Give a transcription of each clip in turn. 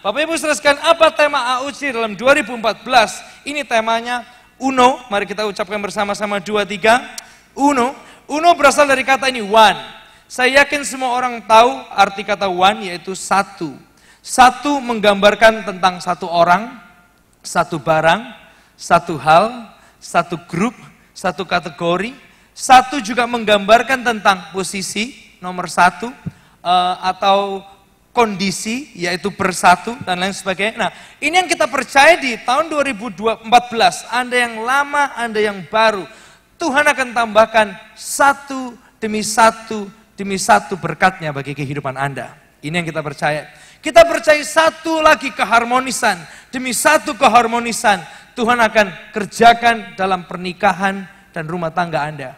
Bapak Ibu seraskan apa tema AUC dalam 2014? Ini temanya Uno, mari kita ucapkan bersama-sama dua tiga. Uno, Uno berasal dari kata ini one. Saya yakin semua orang tahu arti kata one yaitu satu. Satu menggambarkan tentang satu orang, satu barang, satu hal, satu grup, satu kategori. Satu juga menggambarkan tentang posisi nomor satu uh, atau kondisi yaitu bersatu dan lain sebagainya. Nah, ini yang kita percaya di tahun 2014, Anda yang lama, Anda yang baru, Tuhan akan tambahkan satu demi satu demi satu berkatnya bagi kehidupan Anda. Ini yang kita percaya. Kita percaya satu lagi keharmonisan, demi satu keharmonisan Tuhan akan kerjakan dalam pernikahan dan rumah tangga Anda.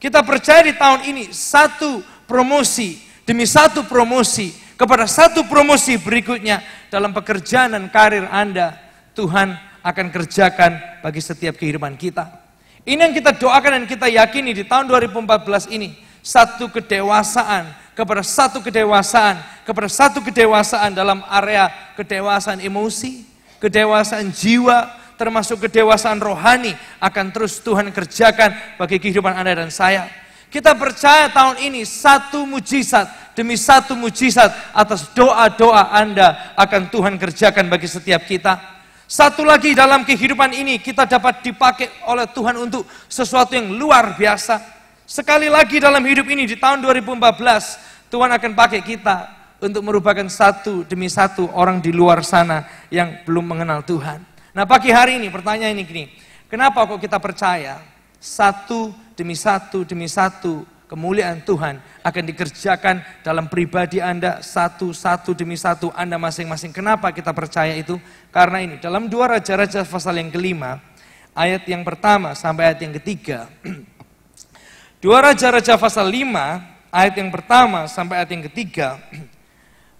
Kita percaya di tahun ini satu promosi demi satu promosi kepada satu promosi berikutnya dalam pekerjaan dan karir Anda, Tuhan akan kerjakan bagi setiap kehidupan kita. Ini yang kita doakan dan kita yakini di tahun 2014 ini. Satu kedewasaan, kepada satu kedewasaan, kepada satu kedewasaan dalam area kedewasaan emosi, kedewasaan jiwa, termasuk kedewasaan rohani akan terus Tuhan kerjakan bagi kehidupan Anda dan saya. Kita percaya tahun ini satu mujizat demi satu mujizat atas doa-doa Anda akan Tuhan kerjakan bagi setiap kita. Satu lagi dalam kehidupan ini kita dapat dipakai oleh Tuhan untuk sesuatu yang luar biasa. Sekali lagi dalam hidup ini di tahun 2014 Tuhan akan pakai kita untuk merupakan satu demi satu orang di luar sana yang belum mengenal Tuhan. Nah pagi hari ini pertanyaan ini gini, kenapa kok kita percaya satu demi satu demi satu kemuliaan Tuhan akan dikerjakan dalam pribadi Anda satu-satu demi satu Anda masing-masing. Kenapa kita percaya itu? Karena ini dalam dua raja-raja pasal yang kelima ayat yang pertama sampai ayat yang ketiga. Dua raja-raja pasal lima ayat yang pertama sampai ayat yang ketiga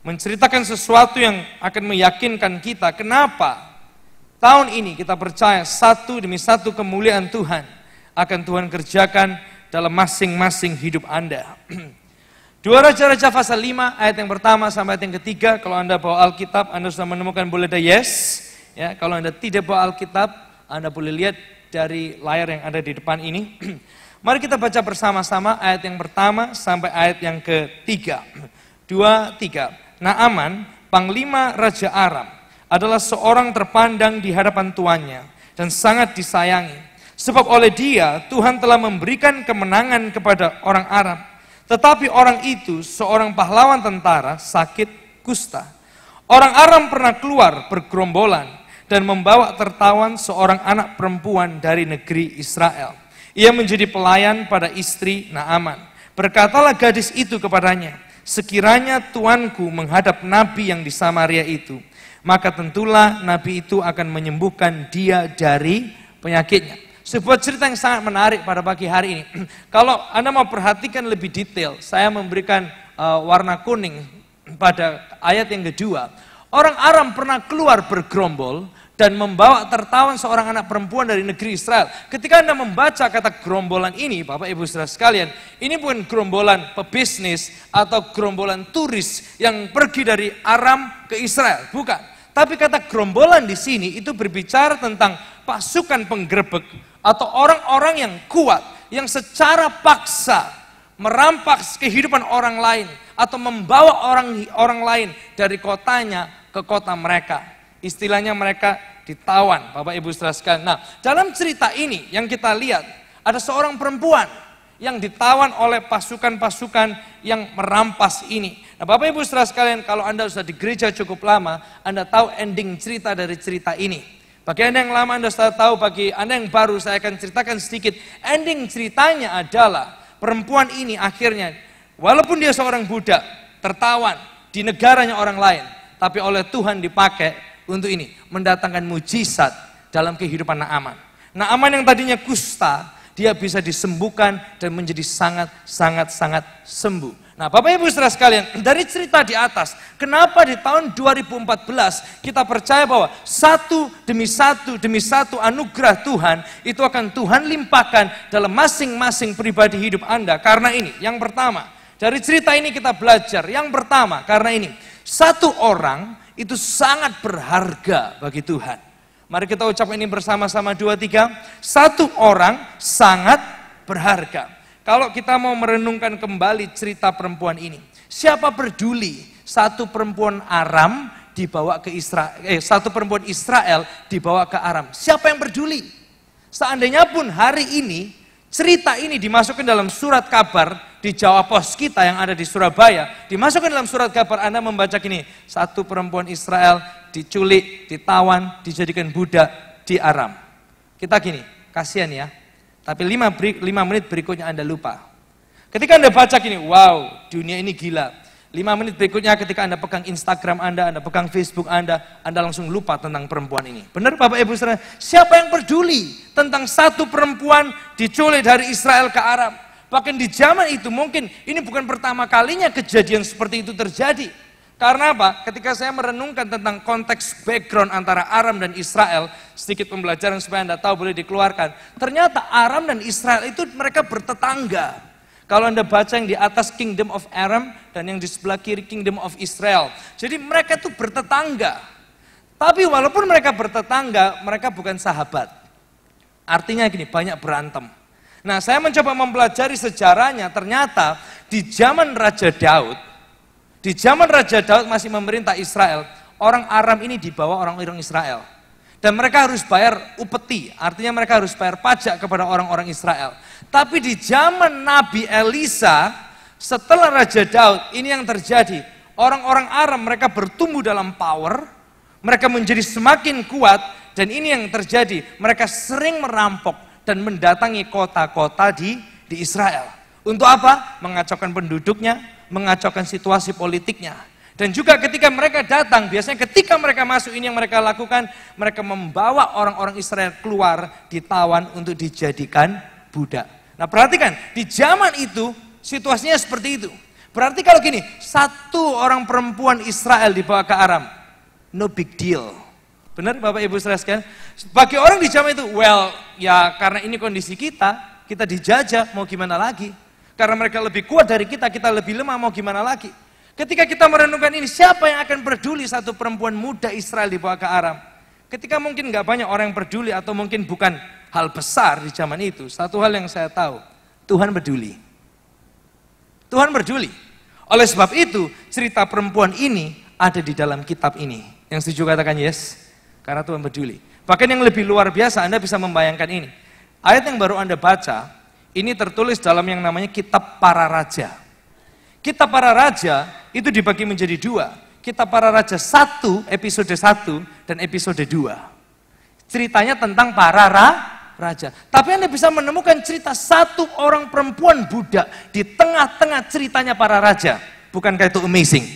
menceritakan sesuatu yang akan meyakinkan kita kenapa tahun ini kita percaya satu demi satu kemuliaan Tuhan akan Tuhan kerjakan dalam masing-masing hidup Anda. Dua Raja-Raja pasal 5 ayat yang pertama sampai ayat yang ketiga. Kalau Anda bawa Alkitab, Anda sudah menemukan boleh ada yes. Ya, kalau Anda tidak bawa Alkitab, Anda boleh lihat dari layar yang ada di depan ini. Mari kita baca bersama-sama ayat yang pertama sampai ayat yang ketiga. Dua, tiga. Naaman, panglima Raja Aram, adalah seorang terpandang di hadapan tuannya dan sangat disayangi Sebab oleh dia Tuhan telah memberikan kemenangan kepada orang Arab. Tetapi orang itu seorang pahlawan tentara sakit kusta. Orang Aram pernah keluar bergerombolan dan membawa tertawan seorang anak perempuan dari negeri Israel. Ia menjadi pelayan pada istri Naaman. Berkatalah gadis itu kepadanya, sekiranya tuanku menghadap nabi yang di Samaria itu, maka tentulah nabi itu akan menyembuhkan dia dari penyakitnya. Sebuah cerita yang sangat menarik pada pagi hari ini. Kalau Anda mau perhatikan lebih detail, saya memberikan uh, warna kuning pada ayat yang kedua. Orang Aram pernah keluar bergerombol dan membawa tertawan seorang anak perempuan dari negeri Israel. Ketika Anda membaca kata gerombolan ini, Bapak Ibu Saudara sekalian, ini bukan gerombolan pebisnis atau gerombolan turis yang pergi dari Aram ke Israel, bukan. Tapi kata gerombolan di sini itu berbicara tentang pasukan penggerbek atau orang-orang yang kuat yang secara paksa merampas kehidupan orang lain atau membawa orang orang lain dari kotanya ke kota mereka. Istilahnya mereka ditawan, Bapak Ibu Saudara sekalian. Nah, dalam cerita ini yang kita lihat ada seorang perempuan yang ditawan oleh pasukan-pasukan yang merampas ini. Nah, Bapak Ibu Saudara sekalian, kalau Anda sudah di gereja cukup lama, Anda tahu ending cerita dari cerita ini. Bagi Anda yang lama Anda sudah tahu, bagi Anda yang baru saya akan ceritakan sedikit. Ending ceritanya adalah perempuan ini akhirnya walaupun dia seorang budak, tertawan di negaranya orang lain, tapi oleh Tuhan dipakai untuk ini mendatangkan mujizat dalam kehidupan Naaman. Naaman yang tadinya kusta, dia bisa disembuhkan dan menjadi sangat-sangat-sangat sembuh. Nah Bapak Ibu saudara sekalian, dari cerita di atas, kenapa di tahun 2014 kita percaya bahwa satu demi satu demi satu anugerah Tuhan itu akan Tuhan limpahkan dalam masing-masing pribadi hidup Anda. Karena ini, yang pertama, dari cerita ini kita belajar, yang pertama karena ini, satu orang itu sangat berharga bagi Tuhan. Mari kita ucapkan ini bersama-sama dua tiga. Satu orang sangat berharga. Kalau kita mau merenungkan kembali cerita perempuan ini, siapa peduli satu perempuan Aram dibawa ke Israel, eh, satu perempuan Israel dibawa ke Aram. Siapa yang peduli? Seandainya pun hari ini cerita ini dimasukkan dalam surat kabar di Jawa Pos kita yang ada di Surabaya, dimasukkan dalam surat kabar Anda membaca gini, satu perempuan Israel diculik, ditawan, dijadikan budak di Aram. Kita gini, kasihan ya. Tapi lima, beri, lima menit berikutnya Anda lupa. Ketika Anda baca gini, wow, dunia ini gila. Lima menit berikutnya ketika Anda pegang Instagram Anda, Anda pegang Facebook Anda, Anda langsung lupa tentang perempuan ini. Benar Bapak Ibu Saudara? Siapa yang peduli tentang satu perempuan diculik dari Israel ke Arab? Bahkan di zaman itu mungkin ini bukan pertama kalinya kejadian seperti itu terjadi. Karena apa? Ketika saya merenungkan tentang konteks background antara Aram dan Israel, sedikit pembelajaran supaya Anda tahu boleh dikeluarkan. Ternyata Aram dan Israel itu mereka bertetangga. Kalau Anda baca yang di atas Kingdom of Aram dan yang di sebelah kiri Kingdom of Israel. Jadi mereka itu bertetangga. Tapi walaupun mereka bertetangga, mereka bukan sahabat. Artinya gini, banyak berantem. Nah, saya mencoba mempelajari sejarahnya, ternyata di zaman Raja Daud, di zaman Raja Daud masih memerintah Israel, orang Aram ini dibawa orang-orang Israel. Dan mereka harus bayar upeti, artinya mereka harus bayar pajak kepada orang-orang Israel. Tapi di zaman Nabi Elisa, setelah Raja Daud, ini yang terjadi. Orang-orang Aram mereka bertumbuh dalam power, mereka menjadi semakin kuat, dan ini yang terjadi. Mereka sering merampok dan mendatangi kota-kota di di Israel. Untuk apa? Mengacaukan penduduknya, mengacaukan situasi politiknya. Dan juga ketika mereka datang, biasanya ketika mereka masuk ini yang mereka lakukan, mereka membawa orang-orang Israel keluar ditawan untuk dijadikan budak. Nah perhatikan, di zaman itu situasinya seperti itu. Berarti kalau gini, satu orang perempuan Israel dibawa ke Aram, no big deal. Benar Bapak Ibu Saudara kan? Bagi orang di zaman itu, well ya karena ini kondisi kita, kita dijajah, mau gimana lagi? Karena mereka lebih kuat dari kita, kita lebih lemah, mau gimana lagi? Ketika kita merenungkan ini, siapa yang akan peduli satu perempuan muda Israel di bawah ke Aram? Ketika mungkin nggak banyak orang yang peduli atau mungkin bukan hal besar di zaman itu. Satu hal yang saya tahu, Tuhan peduli. Tuhan peduli. Oleh sebab itu, cerita perempuan ini ada di dalam kitab ini. Yang setuju katakan yes, karena Tuhan peduli. Bahkan yang lebih luar biasa, Anda bisa membayangkan ini. Ayat yang baru Anda baca, ini tertulis dalam yang namanya kitab para raja. Kitab para raja itu dibagi menjadi dua. Kitab para raja satu, episode satu, dan episode dua. Ceritanya tentang para ra, raja. Tapi Anda bisa menemukan cerita satu orang perempuan budak di tengah-tengah ceritanya para raja. Bukankah itu amazing?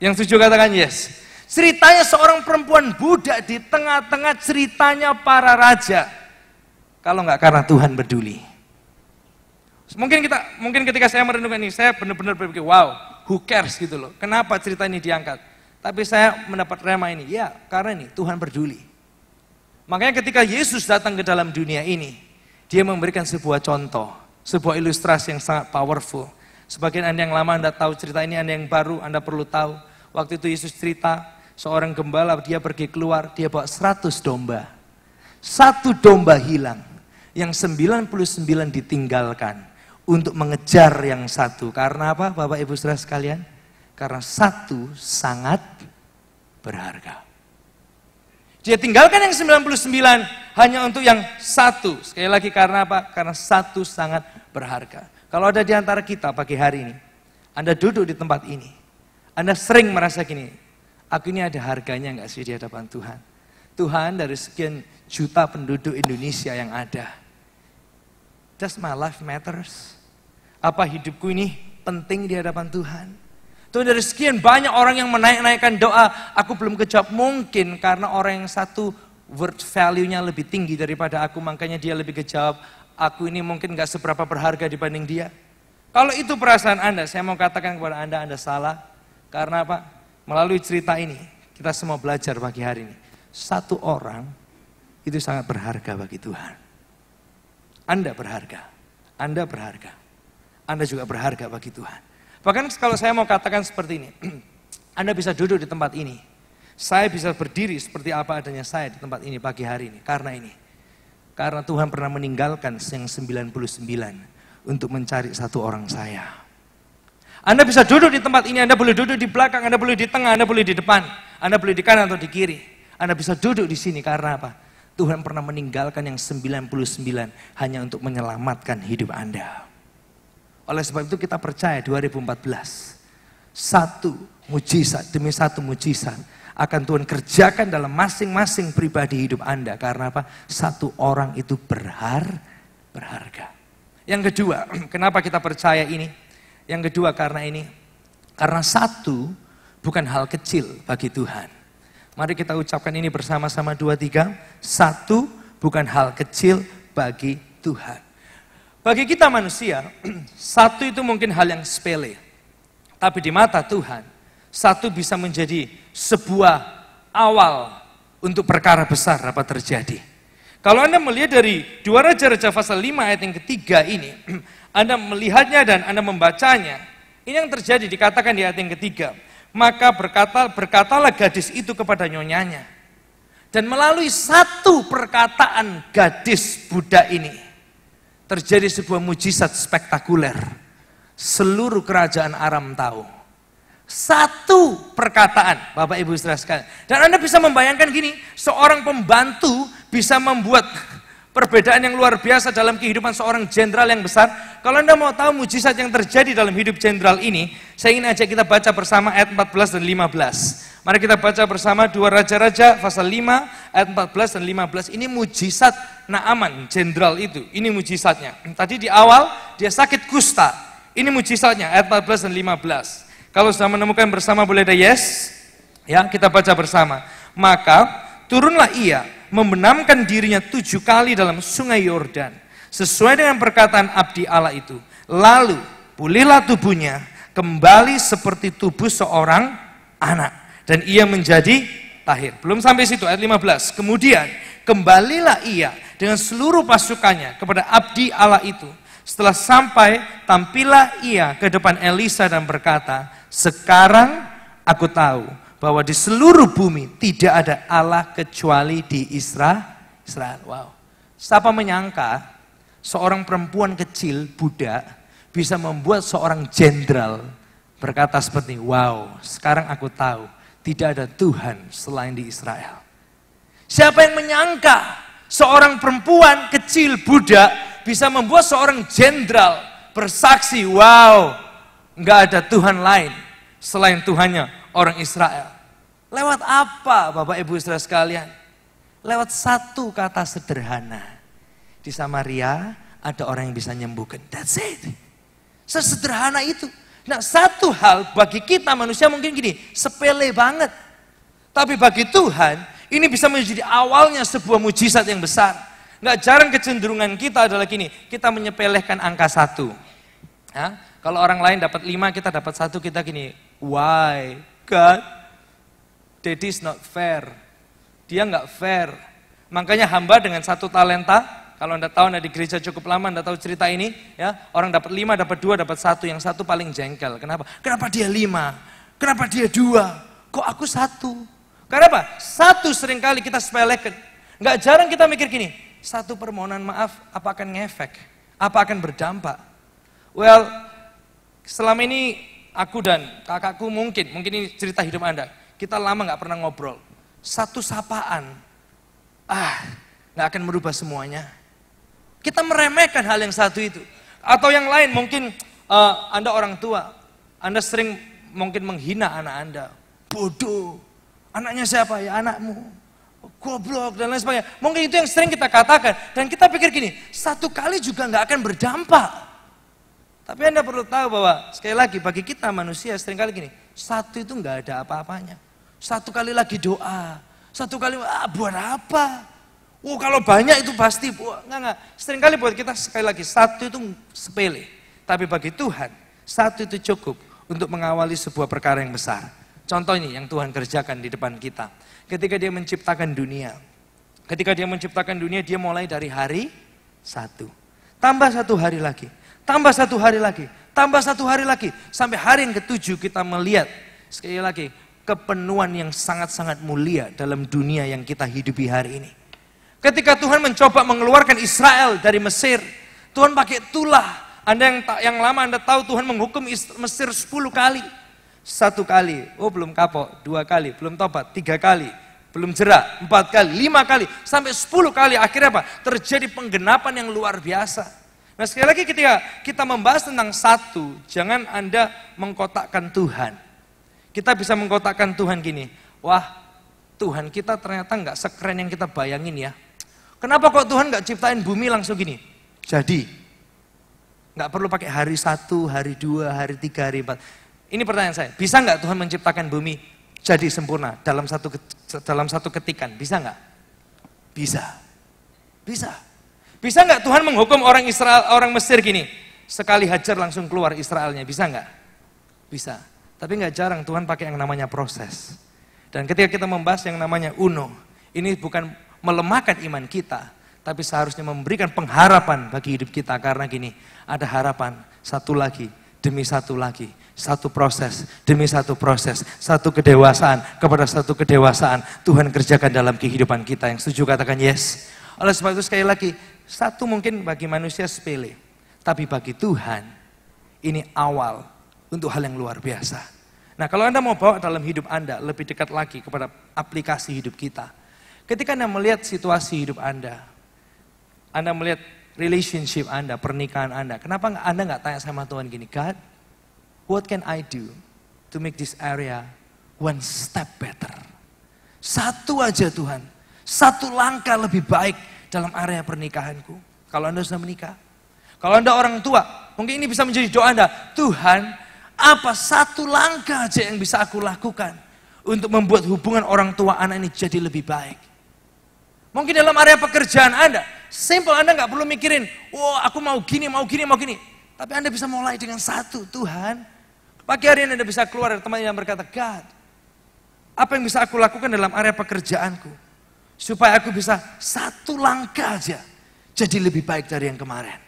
Yang setuju katakan yes. Ceritanya seorang perempuan budak di tengah-tengah ceritanya para raja. Kalau nggak karena Tuhan peduli. Mungkin kita, mungkin ketika saya merenungkan ini, saya benar-benar berpikir, wow, who cares gitu loh. Kenapa cerita ini diangkat? Tapi saya mendapat rema ini, ya karena ini Tuhan peduli. Makanya ketika Yesus datang ke dalam dunia ini, dia memberikan sebuah contoh, sebuah ilustrasi yang sangat powerful. Sebagian Anda yang lama Anda tahu cerita ini, Anda yang baru Anda perlu tahu. Waktu itu Yesus cerita, seorang gembala dia pergi keluar, dia bawa 100 domba. Satu domba hilang, yang 99 ditinggalkan untuk mengejar yang satu. Karena apa Bapak Ibu Saudara sekalian? Karena satu sangat berharga. Dia tinggalkan yang 99 hanya untuk yang satu. Sekali lagi karena apa? Karena satu sangat berharga. Kalau ada di antara kita pagi hari ini, Anda duduk di tempat ini, Anda sering merasa gini, aku ini ada harganya nggak sih di hadapan Tuhan? Tuhan dari sekian juta penduduk Indonesia yang ada, Does my life matters? Apa hidupku ini penting di hadapan Tuhan? Tuhan dari sekian banyak orang yang menaik-naikkan doa, aku belum kejawab mungkin karena orang yang satu word value-nya lebih tinggi daripada aku, makanya dia lebih kejawab, aku ini mungkin gak seberapa berharga dibanding dia. Kalau itu perasaan Anda, saya mau katakan kepada Anda, Anda salah. Karena apa? Melalui cerita ini, kita semua belajar pagi hari ini. Satu orang itu sangat berharga bagi Tuhan. Anda berharga. Anda berharga. Anda juga berharga bagi Tuhan. Bahkan kalau saya mau katakan seperti ini, Anda bisa duduk di tempat ini. Saya bisa berdiri seperti apa adanya saya di tempat ini pagi hari ini. Karena ini. Karena Tuhan pernah meninggalkan yang 99 untuk mencari satu orang saya. Anda bisa duduk di tempat ini, Anda boleh duduk di belakang, Anda boleh di tengah, Anda boleh di depan, Anda boleh di kanan atau di kiri. Anda bisa duduk di sini karena apa? Tuhan pernah meninggalkan yang 99 hanya untuk menyelamatkan hidup Anda. Oleh sebab itu kita percaya 2014 satu mujizat demi satu mujizat akan Tuhan kerjakan dalam masing-masing pribadi hidup Anda karena apa? Satu orang itu berhar berharga. Yang kedua, kenapa kita percaya ini? Yang kedua karena ini karena satu bukan hal kecil bagi Tuhan. Mari kita ucapkan ini bersama-sama dua tiga. Satu bukan hal kecil bagi Tuhan. Bagi kita manusia, satu itu mungkin hal yang sepele. Tapi di mata Tuhan, satu bisa menjadi sebuah awal untuk perkara besar dapat terjadi. Kalau Anda melihat dari dua Raja-Raja pasal 5 ayat yang ketiga ini, Anda melihatnya dan Anda membacanya, ini yang terjadi dikatakan di ayat yang ketiga. Maka berkata berkatalah gadis itu kepada nyonyanya. Dan melalui satu perkataan gadis Buddha ini terjadi sebuah mujizat spektakuler. Seluruh kerajaan Aram tahu. Satu perkataan, Bapak Ibu saudara sekalian. Dan Anda bisa membayangkan gini, seorang pembantu bisa membuat perbedaan yang luar biasa dalam kehidupan seorang jenderal yang besar kalau Anda mau tahu mujizat yang terjadi dalam hidup jenderal ini, saya ingin ajak kita baca bersama ayat 14 dan 15. Mari kita baca bersama dua raja-raja pasal 5 ayat 14 dan 15. Ini mujizat Naaman jenderal itu. Ini mujizatnya. Tadi di awal dia sakit kusta. Ini mujizatnya ayat 14 dan 15. Kalau sudah menemukan bersama boleh ada yes. Ya, kita baca bersama. Maka turunlah ia membenamkan dirinya tujuh kali dalam sungai Yordan Sesuai dengan perkataan abdi Allah itu. Lalu pulihlah tubuhnya kembali seperti tubuh seorang anak. Dan ia menjadi tahir. Belum sampai situ ayat 15. Kemudian kembalilah ia dengan seluruh pasukannya kepada abdi Allah itu. Setelah sampai tampilah ia ke depan Elisa dan berkata, sekarang aku tahu bahwa di seluruh bumi tidak ada Allah kecuali di Israel. Wow. Siapa menyangka seorang perempuan kecil, budak, bisa membuat seorang jenderal berkata seperti, wow, sekarang aku tahu tidak ada Tuhan selain di Israel. Siapa yang menyangka seorang perempuan kecil budak bisa membuat seorang jenderal bersaksi, wow, nggak ada Tuhan lain selain Tuhannya orang Israel. Lewat apa Bapak Ibu Saudara sekalian? Lewat satu kata sederhana di Samaria ada orang yang bisa nyembuhkan. That's it. Sesederhana itu. Nah satu hal bagi kita manusia mungkin gini, sepele banget. Tapi bagi Tuhan, ini bisa menjadi awalnya sebuah mujizat yang besar. Nggak jarang kecenderungan kita adalah gini, kita menyepelekan angka satu. Ya, kalau orang lain dapat lima, kita dapat satu, kita gini, why God, that is not fair. Dia nggak fair. Makanya hamba dengan satu talenta kalau Anda tahu Anda di gereja cukup lama, Anda tahu cerita ini, ya. Orang dapat lima, dapat dua, dapat satu, yang satu paling jengkel. Kenapa? Kenapa dia lima? Kenapa dia dua? Kok aku satu? Karena apa? Satu seringkali kita sepelekan. Nggak jarang kita mikir gini, satu permohonan maaf, apa akan ngefek? Apa akan berdampak? Well, selama ini aku dan kakakku mungkin, mungkin ini cerita hidup Anda. Kita lama nggak pernah ngobrol. Satu sapaan, ah, nggak akan merubah semuanya kita meremehkan hal yang satu itu. Atau yang lain mungkin uh, Anda orang tua, Anda sering mungkin menghina anak Anda. Bodoh. Anaknya siapa? Ya anakmu. Goblok dan lain sebagainya. Mungkin itu yang sering kita katakan. Dan kita pikir gini, satu kali juga nggak akan berdampak. Tapi Anda perlu tahu bahwa sekali lagi bagi kita manusia sering kali gini, satu itu nggak ada apa-apanya. Satu kali lagi doa, satu kali ah, buat apa? Oh kalau banyak itu pasti, enggak, enggak. Seringkali buat kita sekali lagi, satu itu sepele. Tapi bagi Tuhan, satu itu cukup untuk mengawali sebuah perkara yang besar. Contohnya yang Tuhan kerjakan di depan kita. Ketika dia menciptakan dunia. Ketika dia menciptakan dunia, dia mulai dari hari satu. Tambah satu hari lagi. Tambah satu hari lagi. Tambah satu hari lagi. Sampai hari yang ketujuh kita melihat. Sekali lagi, kepenuhan yang sangat-sangat mulia dalam dunia yang kita hidupi hari ini. Ketika Tuhan mencoba mengeluarkan Israel dari Mesir, Tuhan pakai tulah. Anda yang tak yang lama Anda tahu Tuhan menghukum Mesir 10 kali. Satu kali, oh belum kapok, dua kali, belum tobat, tiga kali, belum jerak, empat kali, lima kali, sampai sepuluh kali. Akhirnya apa? Terjadi penggenapan yang luar biasa. Nah sekali lagi ketika kita membahas tentang satu, jangan Anda mengkotakkan Tuhan. Kita bisa mengkotakkan Tuhan gini, wah Tuhan kita ternyata nggak sekeren yang kita bayangin ya. Kenapa kok Tuhan nggak ciptain bumi langsung gini? Jadi, nggak perlu pakai hari satu, hari dua, hari tiga, hari empat. Ini pertanyaan saya, bisa nggak Tuhan menciptakan bumi jadi sempurna dalam satu dalam satu ketikan? Bisa nggak? Bisa, bisa. Bisa nggak Tuhan menghukum orang Israel, orang Mesir gini? Sekali hajar langsung keluar Israelnya, bisa nggak? Bisa. Tapi nggak jarang Tuhan pakai yang namanya proses. Dan ketika kita membahas yang namanya uno, ini bukan melemahkan iman kita, tapi seharusnya memberikan pengharapan bagi hidup kita karena gini, ada harapan satu lagi demi satu lagi, satu proses demi satu proses, satu kedewasaan kepada satu kedewasaan Tuhan kerjakan dalam kehidupan kita. Yang setuju katakan yes. Oleh sebab itu sekali lagi, satu mungkin bagi manusia sepele, tapi bagi Tuhan ini awal untuk hal yang luar biasa. Nah, kalau Anda mau bawa dalam hidup Anda lebih dekat lagi kepada aplikasi hidup kita, Ketika Anda melihat situasi hidup Anda, Anda melihat relationship Anda, pernikahan Anda, kenapa Anda nggak tanya sama Tuhan gini, God, what can I do to make this area one step better? Satu aja Tuhan, satu langkah lebih baik dalam area pernikahanku. Kalau Anda sudah menikah, kalau Anda orang tua, mungkin ini bisa menjadi doa Anda. Tuhan, apa satu langkah aja yang bisa aku lakukan untuk membuat hubungan orang tua anak ini jadi lebih baik? Mungkin dalam area pekerjaan Anda, simple Anda nggak perlu mikirin, wah oh, aku mau gini, mau gini, mau gini. Tapi Anda bisa mulai dengan satu, Tuhan. Pagi hari ini Anda bisa keluar dari teman yang berkata, God, apa yang bisa aku lakukan dalam area pekerjaanku? Supaya aku bisa satu langkah aja jadi lebih baik dari yang kemarin.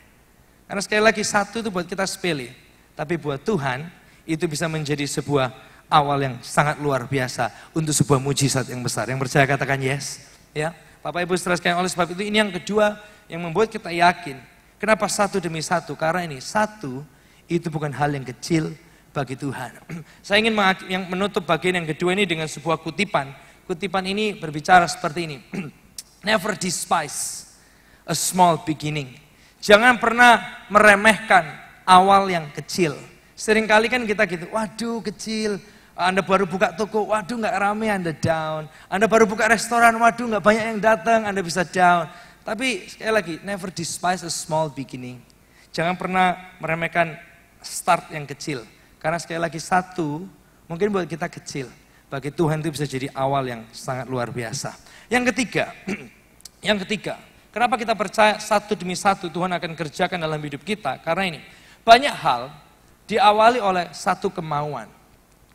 Karena sekali lagi satu itu buat kita sepele. Tapi buat Tuhan itu bisa menjadi sebuah awal yang sangat luar biasa untuk sebuah mujizat yang besar. Yang percaya katakan yes. Ya. Bapak Ibu saudara sekalian oleh sebab itu ini yang kedua yang membuat kita yakin. Kenapa satu demi satu? Karena ini satu itu bukan hal yang kecil bagi Tuhan. Saya ingin yang menutup bagian yang kedua ini dengan sebuah kutipan. Kutipan ini berbicara seperti ini. Never despise a small beginning. Jangan pernah meremehkan awal yang kecil. Seringkali kan kita gitu, waduh kecil, anda baru buka toko, waduh nggak rame Anda down. Anda baru buka restoran, waduh nggak banyak yang datang, Anda bisa down. Tapi sekali lagi, never despise a small beginning. Jangan pernah meremehkan start yang kecil. Karena sekali lagi satu, mungkin buat kita kecil. Bagi Tuhan itu bisa jadi awal yang sangat luar biasa. Yang ketiga, yang ketiga, kenapa kita percaya satu demi satu Tuhan akan kerjakan dalam hidup kita? Karena ini, banyak hal diawali oleh satu kemauan.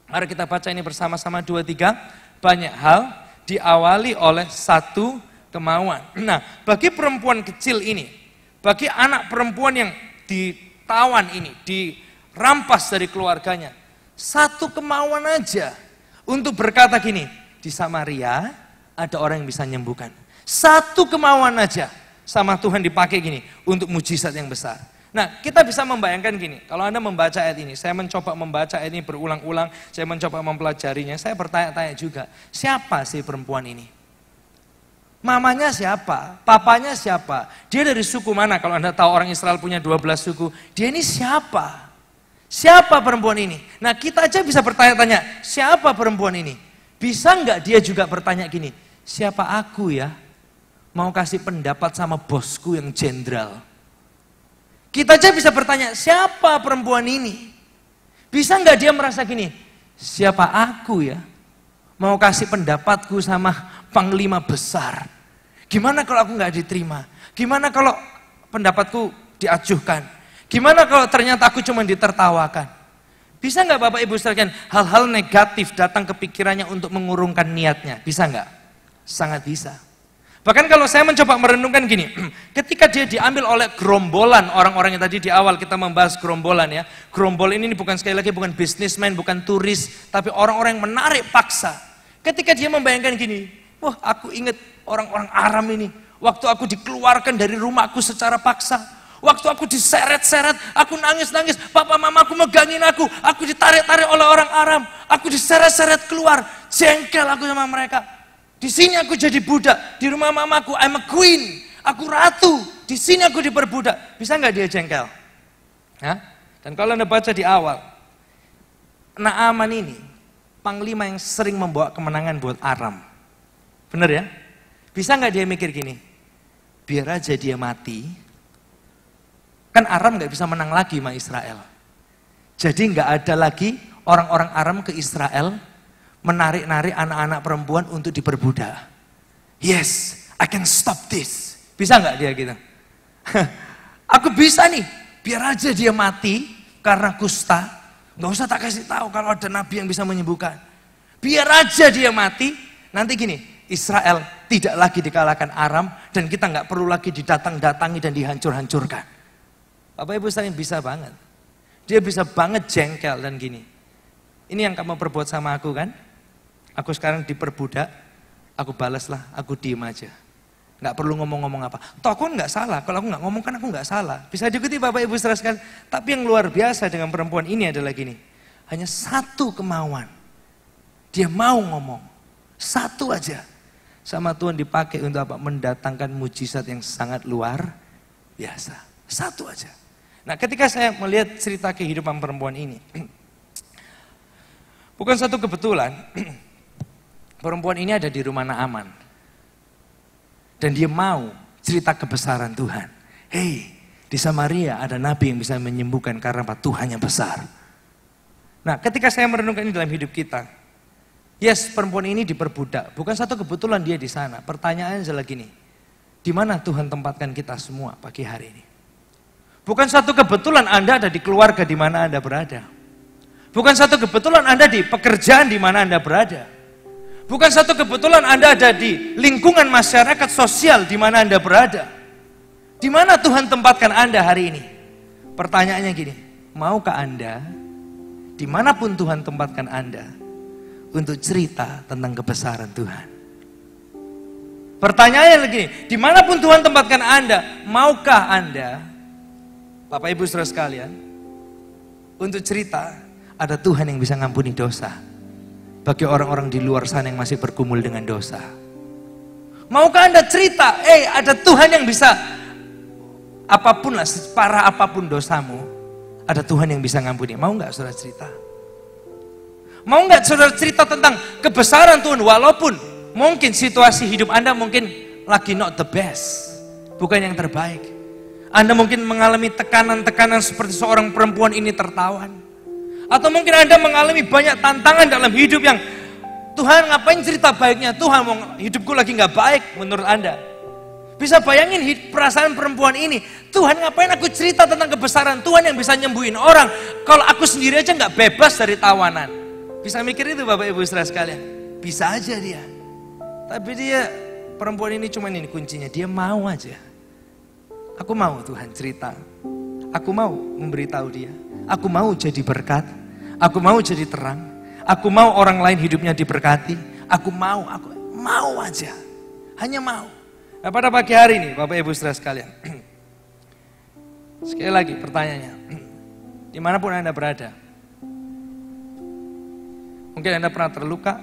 Mari kita baca ini bersama-sama dua tiga. Banyak hal diawali oleh satu kemauan. Nah, bagi perempuan kecil ini, bagi anak perempuan yang ditawan ini, dirampas dari keluarganya, satu kemauan aja untuk berkata gini, di Samaria ada orang yang bisa menyembuhkan. Satu kemauan aja sama Tuhan dipakai gini untuk mujizat yang besar. Nah, kita bisa membayangkan gini, kalau Anda membaca ayat ini, saya mencoba membaca ayat ini berulang-ulang, saya mencoba mempelajarinya, saya bertanya-tanya juga, siapa sih perempuan ini? Mamanya siapa? Papanya siapa? Dia dari suku mana? Kalau Anda tahu orang Israel punya 12 suku, dia ini siapa? Siapa perempuan ini? Nah, kita aja bisa bertanya-tanya, siapa perempuan ini? Bisa nggak dia juga bertanya gini, siapa aku ya? Mau kasih pendapat sama bosku yang jenderal kita aja bisa bertanya, siapa perempuan ini? Bisa nggak dia merasa gini, siapa aku ya? Mau kasih pendapatku sama panglima besar. Gimana kalau aku nggak diterima? Gimana kalau pendapatku diajukan? Gimana kalau ternyata aku cuma ditertawakan? Bisa nggak Bapak Ibu sekalian hal-hal negatif datang ke pikirannya untuk mengurungkan niatnya? Bisa nggak? Sangat bisa. Bahkan kalau saya mencoba merenungkan gini, ketika dia diambil oleh gerombolan orang-orang yang tadi di awal kita membahas gerombolan ya. Gerombol ini bukan sekali lagi bukan bisnismen, bukan turis, tapi orang-orang yang menarik paksa. Ketika dia membayangkan gini, wah aku ingat orang-orang Aram ini. Waktu aku dikeluarkan dari rumahku secara paksa. Waktu aku diseret-seret, aku nangis-nangis, papa mama aku megangin aku, aku ditarik-tarik oleh orang Aram, aku diseret-seret keluar, jengkel aku sama mereka. Di sini aku jadi budak, di rumah mamaku I'm a queen, aku ratu. Di sini aku diperbudak. Bisa nggak dia jengkel? Hah? Dan kalau Anda baca di awal, Naaman ini panglima yang sering membawa kemenangan buat Aram. Bener ya? Bisa nggak dia mikir gini? Biar aja dia mati, kan Aram nggak bisa menang lagi sama Israel. Jadi nggak ada lagi orang-orang Aram ke Israel menarik-narik anak-anak perempuan untuk diperbudak. Yes, I can stop this. Bisa nggak dia gitu? Aku bisa nih, biar aja dia mati karena kusta. Nggak usah tak kasih tahu kalau ada nabi yang bisa menyembuhkan. Biar aja dia mati. Nanti gini, Israel tidak lagi dikalahkan Aram dan kita nggak perlu lagi didatang-datangi dan dihancur-hancurkan. Bapak Ibu sekalian bisa banget. Dia bisa banget jengkel dan gini. Ini yang kamu perbuat sama aku kan? Aku sekarang diperbudak, aku balaslah, aku diem aja. Nggak perlu ngomong-ngomong apa. Toh aku kan nggak salah, kalau aku nggak ngomong kan aku nggak salah. Bisa diikuti Bapak Ibu seraskan. Tapi yang luar biasa dengan perempuan ini adalah gini. Hanya satu kemauan. Dia mau ngomong. Satu aja. Sama Tuhan dipakai untuk apa? Mendatangkan mujizat yang sangat luar biasa. Satu aja. Nah ketika saya melihat cerita kehidupan perempuan ini. Bukan satu kebetulan Perempuan ini ada di rumah Naaman. Dan dia mau cerita kebesaran Tuhan. Hei, di Samaria ada nabi yang bisa menyembuhkan karena apa? Tuhan yang besar. Nah, ketika saya merenungkan ini dalam hidup kita, yes, perempuan ini diperbudak. Bukan satu kebetulan dia di sana. Pertanyaannya adalah gini, di mana Tuhan tempatkan kita semua pagi hari ini? Bukan satu kebetulan Anda ada di keluarga di mana Anda berada. Bukan satu kebetulan Anda di pekerjaan di mana Anda berada. Bukan satu kebetulan Anda ada di lingkungan masyarakat sosial di mana Anda berada. Di mana Tuhan tempatkan Anda hari ini? Pertanyaannya gini, maukah Anda dimanapun Tuhan tempatkan Anda untuk cerita tentang kebesaran Tuhan? Pertanyaannya lagi, dimanapun Tuhan tempatkan Anda, maukah Anda, Bapak Ibu saudara sekalian, untuk cerita ada Tuhan yang bisa ngampuni dosa bagi orang-orang di luar sana yang masih bergumul dengan dosa. Maukah Anda cerita, eh ada Tuhan yang bisa apapun lah, separah apapun dosamu, ada Tuhan yang bisa ngampuni. Mau nggak saudara cerita? Mau nggak saudara cerita tentang kebesaran Tuhan walaupun mungkin situasi hidup Anda mungkin lagi not the best, bukan yang terbaik. Anda mungkin mengalami tekanan-tekanan seperti seorang perempuan ini tertawan. Atau mungkin Anda mengalami banyak tantangan dalam hidup yang Tuhan ngapain cerita baiknya? Tuhan mau hidupku lagi nggak baik menurut Anda. Bisa bayangin perasaan perempuan ini. Tuhan ngapain aku cerita tentang kebesaran Tuhan yang bisa nyembuhin orang. Kalau aku sendiri aja nggak bebas dari tawanan. Bisa mikir itu Bapak Ibu saudara sekalian. Bisa aja dia. Tapi dia perempuan ini cuman ini kuncinya. Dia mau aja. Aku mau Tuhan cerita. Aku mau memberitahu dia. Aku mau jadi berkat. Aku mau jadi terang. Aku mau orang lain hidupnya diberkati. Aku mau, aku mau aja. Hanya mau. Nah, pada pagi hari ini, Bapak Ibu saudara sekalian. Sekali lagi pertanyaannya. Dimanapun Anda berada. Mungkin Anda pernah terluka.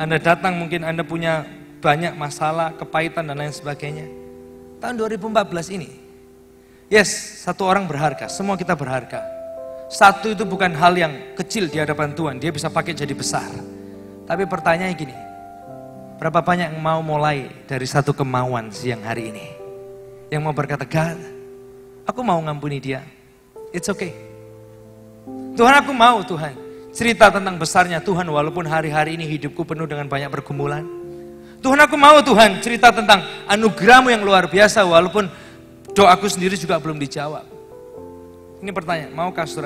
Anda datang mungkin Anda punya banyak masalah, kepahitan dan lain sebagainya. Tahun 2014 ini, Yes, satu orang berharga, semua kita berharga. Satu itu bukan hal yang kecil di hadapan Tuhan, dia bisa pakai jadi besar. Tapi pertanyaannya gini, berapa banyak yang mau mulai dari satu kemauan siang hari ini? Yang mau berkata, God, aku mau ngampuni dia. It's okay. Tuhan aku mau Tuhan. Cerita tentang besarnya Tuhan walaupun hari-hari ini hidupku penuh dengan banyak pergumulan. Tuhan aku mau Tuhan cerita tentang anugerahmu yang luar biasa walaupun Doaku sendiri juga belum dijawab. Ini pertanyaan, maukah saudara